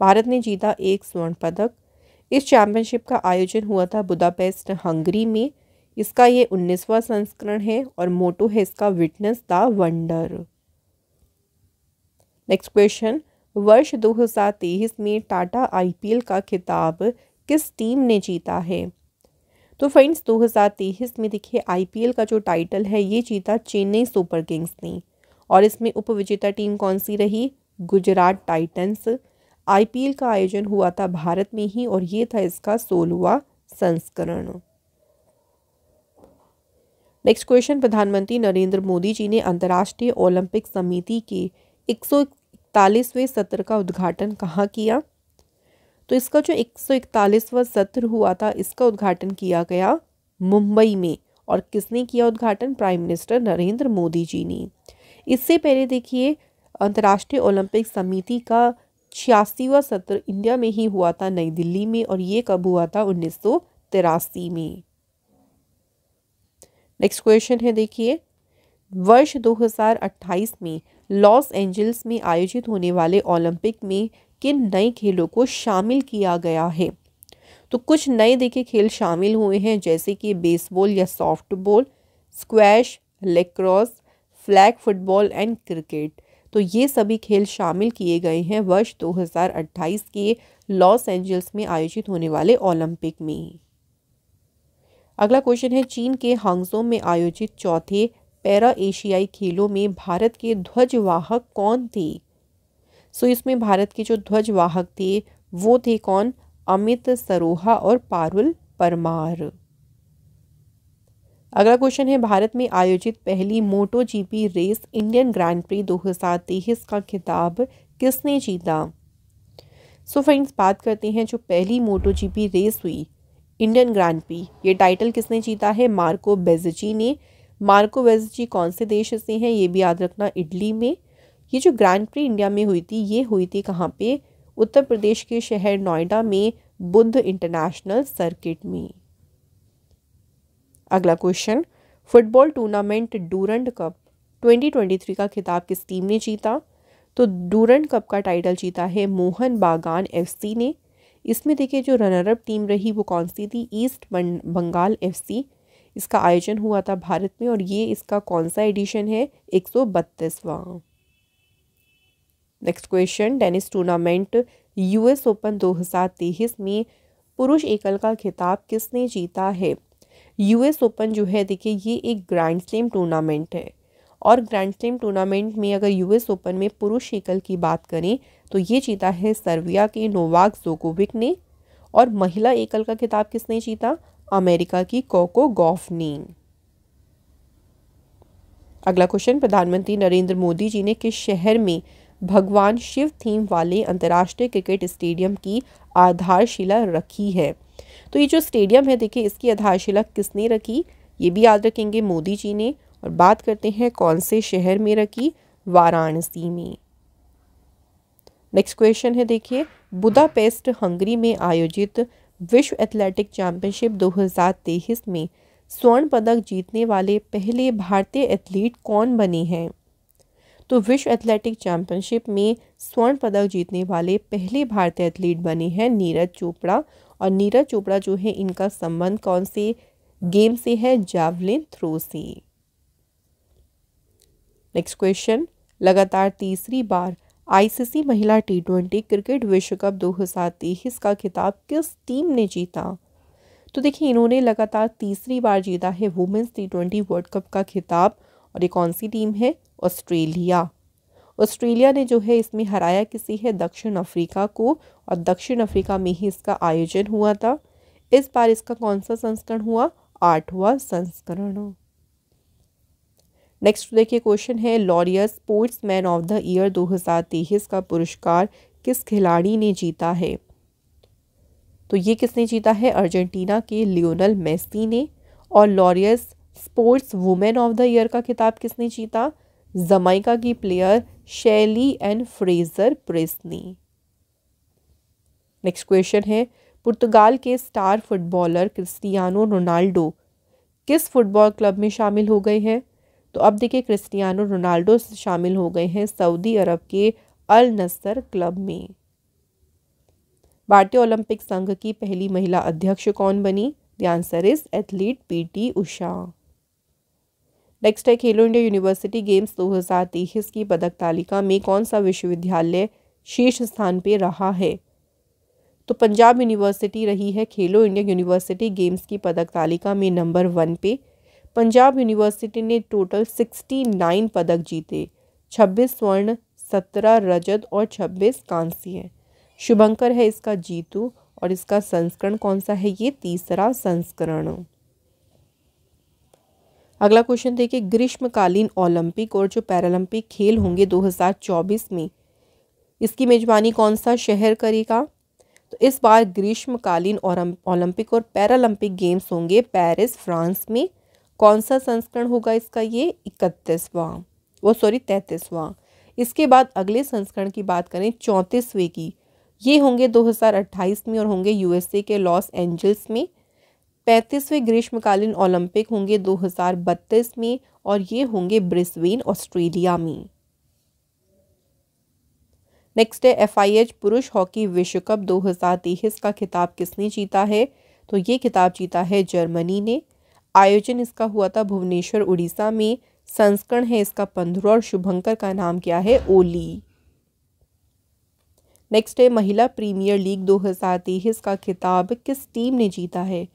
भारत ने जीता एक स्वर्ण पदक इस चैम्पियनशिप का आयोजन हुआ था बुदापेस्ट हंगरी में इसका ये उन्नीसवा संस्करण है और मोटो है इसका witness the wonder next question वर्ष 2023 में टाटा आईपीएल का खिताब किस टीम ने जीता है तो फ्रेंड्स 2023 में देखिए आईपीएल का जो टाइटल है ये जीता चेन्नई सुपर किंग्स ने और इसमें उपविजेता टीम कौन सी रही गुजरात टाइटन्स आईपीएल का आयोजन हुआ था भारत में ही और ये था इसका सोलवा संस्करण नेक्स्ट क्वेश्चन प्रधानमंत्री नरेंद्र मोदी जी ने अंतर्राष्ट्रीय ओलंपिक समिति के एक सौ इकतालीसवें सत्र का उद्घाटन कहाँ किया तो इसका जो एक सौ इकतालीसवा सत्र हुआ था इसका उद्घाटन किया गया मुंबई में और किसने किया उद्घाटन प्राइम मिनिस्टर नरेंद्र मोदी जी ने इससे पहले देखिए अंतर्राष्ट्रीय ओलंपिक समिति का छियासीवा सत्र इंडिया में ही हुआ था नई दिल्ली में और ये कब हुआ था उन्नीस में नेक्स्ट क्वेश्चन है देखिए वर्ष 2028 में लॉस एंजल्स में आयोजित होने वाले ओलंपिक में के नए खेलों को शामिल किया गया है तो कुछ नए देखे खेल शामिल हुए हैं जैसे कि बेसबॉल या softball squash lacrosse flag football and cricket तो ये सभी खेल शामिल किए गए हैं वर्ष 2028 के लॉस एंजल्स में आयोजित होने वाले ओलंपिक में अगला क्वेश्चन है चीन के हांगजो में आयोजित चौथे पैरा एशियाई खेलों में भारत के ध्वजवाहक कौन थे सो इसमें भारत के जो ध्वज वाहक थे वो थे कौन अमित सरोहा और पारुल परमार अगला क्वेश्चन है भारत में आयोजित पहली Moto GP race Indian Grand Prix दो का खिताब किसने जीता सो so फ्रेंड्स बात करते हैं जो पहली मोटो जीपी रेस हुई इंडियन ग्रैंड प्री ये टाइटल किसने जीता है मार्को बेजी ने मार्को बेजी कौन से देश से हैं ये भी याद रखना इटली में ये जो ग्रैंड प्री इंडिया में हुई थी ये हुई थी कहाँ पे उत्तर प्रदेश के शहर नोएडा में बुद्ध इंटरनेशनल सर्किट में अगला question football tournament Durand cup 2023 का खिताब किस टीम ने जीता तो डूरंड कप का टाइटल जीता है मोहन बागान एफसी ने इसमें देखिए जो रनरअप टीम रही वो कौन सी थी ईस्ट बंगाल एफसी इसका आयोजन हुआ था भारत में और ये इसका कौन सा एडिशन है एक सौ बत्तीसवां next question tennis tournament US Open 2023 में पुरुष एकल का खिताब किसने जीता है यूएस ओपन जो है देखिए ये एक ग्रैंड स्लैम टूर्नामेंट है और ग्रैंड स्लैम टूर्नामेंट में अगर यूएस ओपन में पुरुष एकल की बात करें तो ये जीता है सर्बिया के नोवाक जोकोविक ने और महिला एकल का खिताब किसने जीता अमेरिका की कोको गॉफ ने अगला क्वेश्चन प्रधानमंत्री नरेंद्र मोदी जी ने किस शहर में भगवान शिव थीम वाले अंतर्राष्ट्रीय क्रिकेट स्टेडियम की आधारशिला रखी है तो ये जो स्टेडियम है देखिए इसकी आधारशिला किसने रखी ये भी याद रखेंगे मोदी जी ने और बात करते हैं कौन से शहर में रखी वाराणसी में नेक्स्ट क्वेश्चन है देखिए बुदापेस्ट हंगरी में आयोजित विश्व एथलेटिक चैंपियनशिप 2023 में स्वर्ण पदक जीतने वाले पहले भारतीय एथलीट कौन बने हैं तो विश्व एथलेटिक चैंपियनशिप में स्वर्ण पदक जीतने वाले पहले भारतीय एथलीट बने हैं नीरज चोपड़ा और नीरज चोपड़ा जो है इनका संबंध कौन से गेम से है जावलिन थ्रो से नेक्स्ट क्वेश्चन लगातार तीसरी बार आईसीसी महिला टी ट्वेंटी क्रिकेट विश्व कप दो हज़ार तेईस का खिताब किस टीम ने जीता तो देखिए इन्होंने लगातार तीसरी बार जीता है women's T twenty world cup का खिताब और ये कौन सी टीम है ऑस्ट्रेलिया ऑस्ट्रेलिया ने जो है इसमें हराया किसी है दक्षिण अफ्रीका को और दक्षिण अफ्रीका में ही इसका आयोजन हुआ था इस बार इसका कौन सा संस्करण हुआ आठवां संस्करण नेक्स्ट देखिए क्वेश्चन है Laureus sportsman of the year 2023 का पुरस्कार किस खिलाड़ी ने जीता है तो ये किसने जीता है अर्जेंटीना के लियोनल मेस्ती ने और Laureus sportswoman of the year का खिताब किसने जीता जमाइका की player Shelly and Fraser Pryce next question है पुर्तगाल के स्टार फुटबॉलर क्रिस्टियानो रोनाल्डो किस फुटबॉल क्लब में शामिल हो गए हैं तो अब देखिए क्रिस्टियानो रोनाल्डो शामिल हो गए हैं सऊदी अरब के अल नसर क्लब में भारतीय ओलंपिक संघ की पहली महिला अध्यक्ष कौन बनी the answer is athlete PT Usha next है खेलो इंडिया यूनिवर्सिटी गेम्स 2023 की पदक तालिका में कौन सा विश्वविद्यालय शीर्ष स्थान पर रहा है तो पंजाब यूनिवर्सिटी रही है खेलो इंडिया यूनिवर्सिटी गेम्स की पदक तालिका में नंबर वन पे पंजाब यूनिवर्सिटी ने टोटल सिक्सटी नाइन पदक जीते छब्बीस स्वर्ण सत्रह रजत और छब्बीस कांसी हैं शुभंकर है इसका जीतू और इसका संस्करण कौन सा है ये तीसरा संस्करण अगला क्वेश्चन देखिए ग्रीष्मकालीन ओलंपिक और जो पैरालंपिक खेल होंगे 2024 में इसकी मेजबानी कौन सा शहर करेगा तो इस बार ग्रीष्मकालीन ओलंपिक और पैरालंपिक गेम्स होंगे पेरिस फ्रांस में कौन सा संस्करण होगा इसका ये इकतीसवां वो सॉरी तैंतीसवां इसके बाद अगले संस्करण की बात करें चौंतीसवें की ये होंगे 2028 में और होंगे यूएसए के लॉस एंजल्स में पैंतीसवें ग्रीष्मकालीन ओलंपिक होंगे 2032 में और ये होंगे ब्रिस्बेन ऑस्ट्रेलिया में नेक्स्ट है एफआईएच पुरुष हॉकी विश्व कप 2023 का खिताब किसने जीता है तो ये खिताब जीता है जर्मनी ने आयोजन इसका हुआ था भुवनेश्वर उड़ीसा में संस्करण है इसका पंद्रह और शुभंकर का नाम क्या है ओली नेक्स्ट है महिला प्रीमियर लीग 2023 का खिताब किस टीम ने जीता है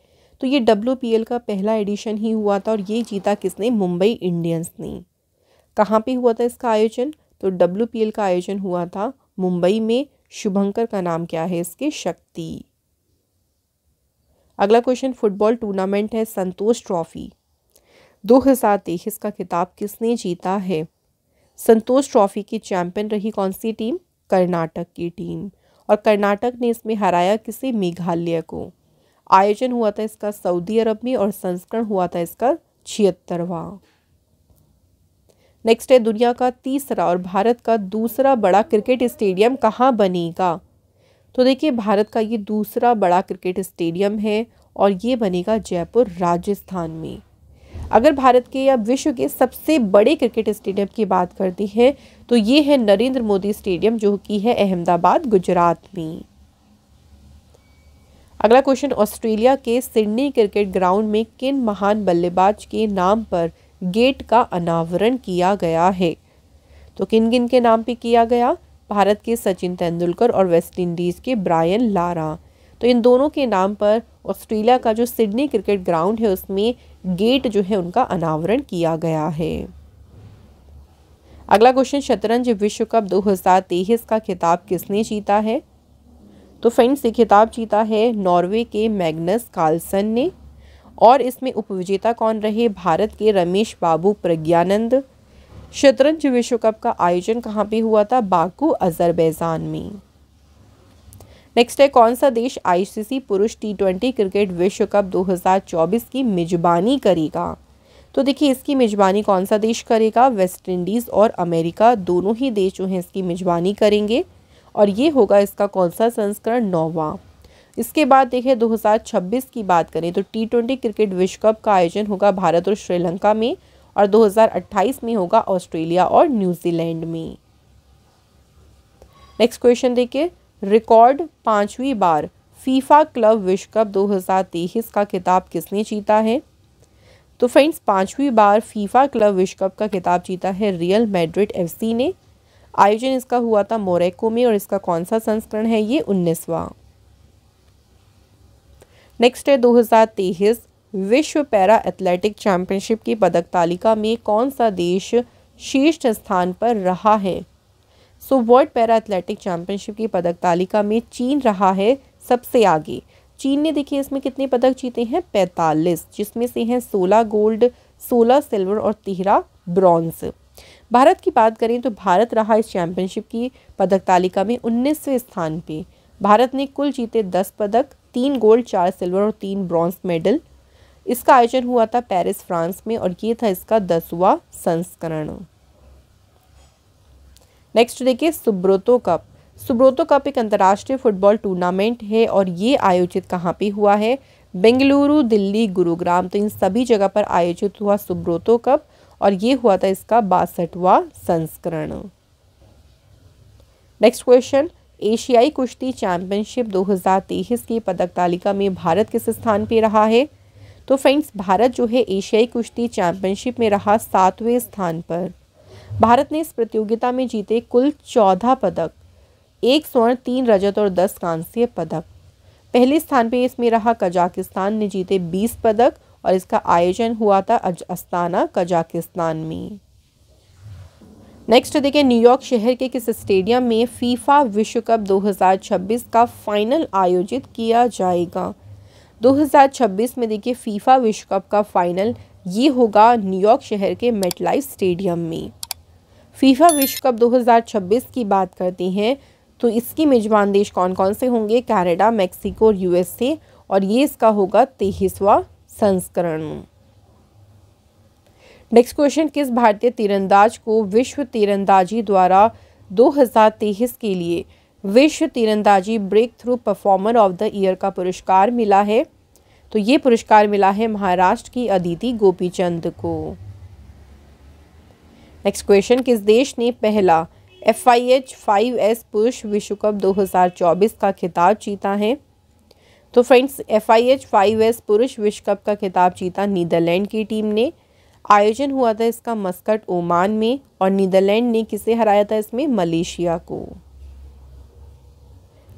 तो ये डब्ल्यू का पहला एडिशन ही हुआ था और ये जीता किसने मुंबई इंडियंस ने कहाँ पे हुआ था इसका आयोजन तो डब्ल्यू का आयोजन हुआ था मुंबई में शुभंकर का नाम क्या है इसके शक्ति अगला क्वेश्चन फुटबॉल टूर्नामेंट है संतोष ट्रॉफी दो हजार तेईस का खिताब किसने जीता है संतोष ट्रॉफी की चैंपियन रही कौन सी टीम कर्नाटक की टीम और कर्नाटक ने इसमें हराया किसी मेघालय को आयोजन हुआ था इसका सऊदी अरब में और संस्करण हुआ था इसका छिहत्तरवा नेक्स्ट है दुनिया का तीसरा और भारत का दूसरा बड़ा क्रिकेट स्टेडियम कहाँ बनेगा तो देखिए भारत का ये दूसरा बड़ा क्रिकेट स्टेडियम है और ये बनेगा जयपुर राजस्थान में अगर भारत के या विश्व के सबसे बड़े क्रिकेट स्टेडियम की बात करते हैं तो ये है नरेंद्र मोदी स्टेडियम जो कि है अहमदाबाद गुजरात में अगला क्वेश्चन ऑस्ट्रेलिया के सिडनी क्रिकेट ग्राउंड में किन महान बल्लेबाज के नाम पर गेट का अनावरण किया गया है तो किन किन के नाम पे किया गया भारत के सचिन तेंदुलकर और वेस्ट इंडीज़ के ब्रायन लारा तो इन दोनों के नाम पर ऑस्ट्रेलिया का जो सिडनी क्रिकेट ग्राउंड है उसमें गेट जो है उनका अनावरण किया गया है अगला क्वेश्चन शतरंज विश्व कप 2023 का खिताब किसने जीता है तो फ्रेंड्स ये खिताब जीता है नॉर्वे के मैग्नस कार्लसन ने और इसमें उपविजेता कौन रहे भारत के रमेश बाबू प्रज्ञानंद शतरंज विश्व कप का आयोजन कहाँ पे हुआ था बाकू अजरबैजान में नेक्स्ट है कौन सा देश आईसीसी पुरुष टी ट्वेंटी क्रिकेट विश्व कप 2024 की मेजबानी करेगा तो देखिए इसकी मेजबानी कौन सा देश करेगा वेस्ट इंडीज़ और अमेरिका दोनों ही देश जो हैं इसकी मेजबानी करेंगे और ये होगा इसका कौन सा संस्करण नौवा इसके बाद देखें 2026 की बात करें तो टी ट्वेंटी क्रिकेट विश्व कप का आयोजन होगा भारत और श्रीलंका में और 2028 में होगा ऑस्ट्रेलिया और न्यूजीलैंड में नेक्स्ट क्वेश्चन देखिए रिकॉर्ड पांचवी बार फीफा क्लब विश्व कप 2023 का खिताब किसने जीता है तो फ्रेंड्स पांचवी बार फीफा क्लब विश्व कप का खिताब जीता है रियल मैड्रिड एफसी ने आयोजन इसका हुआ था मोरेको में और इसका कौन सा संस्करण है ये उन्नीसवा नेक्स्ट है 2023 विश्व पैरा एथलेटिक चैंपियनशिप की पदक तालिका में कौन सा देश शीर्ष स्थान पर रहा है so world para athletic championship की पदक तालिका में चीन रहा है सबसे आगे चीन ने देखिए इसमें कितने पदक जीते हैं पैंतालीस जिसमें से हैं सोलह गोल्ड सोलह सिल्वर और तेरह ब्रॉन्ज भारत की बात करें तो भारत रहा इस चैंपियनशिप की पदक तालिका में उन्नीसवें स्थान पे भारत ने कुल जीते दस पदक तीन गोल्ड चार सिल्वर और तीन ब्रॉन्ज मेडल इसका आयोजन हुआ था पेरिस फ्रांस में और ये था इसका दसवा संस्करण नेक्स्ट देखिए सुब्रोतो कप सुब्रोतो कप एक अंतर्राष्ट्रीय फुटबॉल टूर्नामेंट है और ये आयोजित कहाँ पे हुआ है बेंगलुरु दिल्ली गुरुग्राम तो इन सभी जगह पर आयोजित हुआ सुब्रोतो कप और ये हुआ था इसका बासठवा संस्करण नेक्स्ट क्वेश्चन एशियाई कुश्ती चैंपियनशिप 2023 की पदक तालिका में भारत किस स्थान पर रहा है तो फ्रेंड्स भारत जो है एशियाई कुश्ती चैंपियनशिप में रहा सातवें स्थान पर भारत ने इस प्रतियोगिता में जीते कुल चौदह पदक एक स्वर्ण तीन रजत और दस कांस्य पदक पहले स्थान पे इसमें रहा कजाकिस्तान ने जीते बीस पदक और इसका आयोजन हुआ था अस्ताना कजाकिस्तान में नेक्स्ट देखिए न्यूयॉर्क शहर के किस स्टेडियम में फीफा विश्व कप 2026 का फाइनल आयोजित किया जाएगा 2026 में देखिए फीफा विश्व कप का फाइनल ये होगा न्यूयॉर्क शहर के मेटलाइफ स्टेडियम में फीफा विश्व कप 2026 की बात करते हैं तो इसकी मेजबान देश कौन कौन से होंगे कैनेडा मैक्सिको और यूएसए और ये इसका होगा तेईसवा संस्करण नेक्स्ट क्वेश्चन किस भारतीय तीरंदाज को विश्व तीरंदाजी द्वारा 2023 के लिए विश्व तीरंदाजी breakthrough performer of the year का पुरस्कार मिला है तो ये पुरस्कार मिला है महाराष्ट्र की अदिति गोपीचंद को नेक्स्ट क्वेश्चन किस देश ने पहला F I H five S पुरुष विश्व कप दो का खिताब जीता है तो friends F I H five S पुरुष विश्व कप का खिताब जीता नीदरलैंड की टीम ने आयोजन हुआ था इसका मस्कट ओमान में और नीदरलैंड ने किसे हराया था इसमें मलेशिया को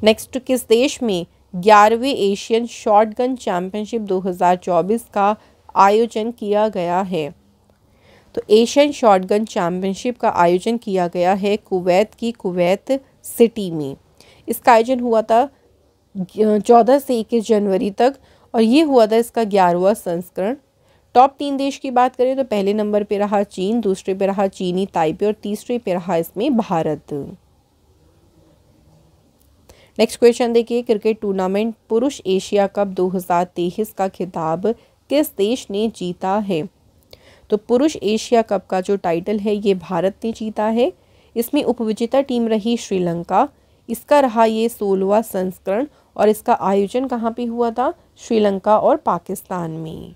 नेक्स्ट किस देश में ग्यारहवें एशियन शॉटगन चैंपियनशिप 2024 का आयोजन किया गया है तो एशियन शॉटगन चैंपियनशिप का आयोजन किया गया है कुवैत की कुवैत सिटी में इसका आयोजन हुआ था चौदह से इक्कीस जनवरी तक और ये हुआ था इसका ग्यारहवा संस्करण टॉप तीन देश की बात करें तो पहले नंबर पे रहा चीन दूसरे पे रहा चीनी ताइपे और तीसरे पे रहा इसमें भारत नेक्स्ट क्वेश्चन देखिए क्रिकेट टूर्नामेंट पुरुष एशिया कप 2023 का खिताब किस देश ने जीता है तो पुरुष एशिया कप का जो टाइटल है ये भारत ने जीता है इसमें उपविजेता टीम रही श्रीलंका इसका रहा ये सोलवा संस्करण और इसका आयोजन कहाँ पे हुआ था श्रीलंका और पाकिस्तान में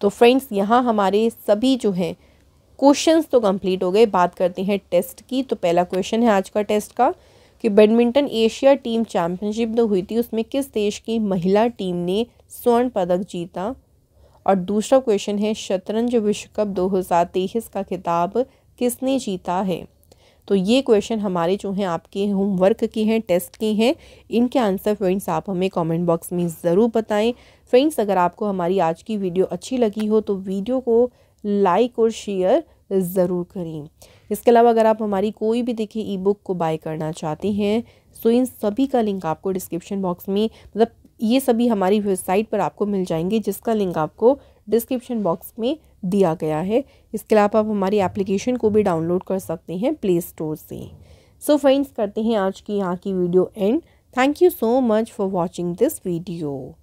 तो फ्रेंड्स यहाँ हमारे सभी जो हैं क्वेश्चंस तो कंप्लीट हो गए बात करते हैं टेस्ट की तो पहला क्वेश्चन है आज का टेस्ट का कि बैडमिंटन एशिया टीम चैंपियनशिप जो हुई थी उसमें किस देश की महिला टीम ने स्वर्ण पदक जीता और दूसरा क्वेश्चन है शतरंज विश्व कप तेईस का खिताब किसने जीता है तो ये क्वेश्चन हमारे जो हैं आपके होमवर्क की हैं टेस्ट की हैं इनके आंसर फ्रेंड्स आप हमें कमेंट बॉक्स में ज़रूर बताएं फ्रेंड्स अगर आपको हमारी आज की वीडियो अच्छी लगी हो तो वीडियो को लाइक और शेयर ज़रूर करें इसके अलावा अगर आप हमारी कोई भी देखिए ई बुक को बाय करना चाहते हैं तो इन सभी का लिंक आपको डिस्क्रिप्शन बॉक्स में मतलब ये सभी हमारी वेबसाइट पर आपको मिल जाएंगे जिसका लिंक आपको डिस्क्रिप्शन बॉक्स में दिया गया है इसके अलावा आप हमारी एप्लीकेशन को भी डाउनलोड कर सकते हैं प्ले स्टोर से सो so फ्रेंड्स करते हैं आज की यहाँ की video and thank you so much for watching this video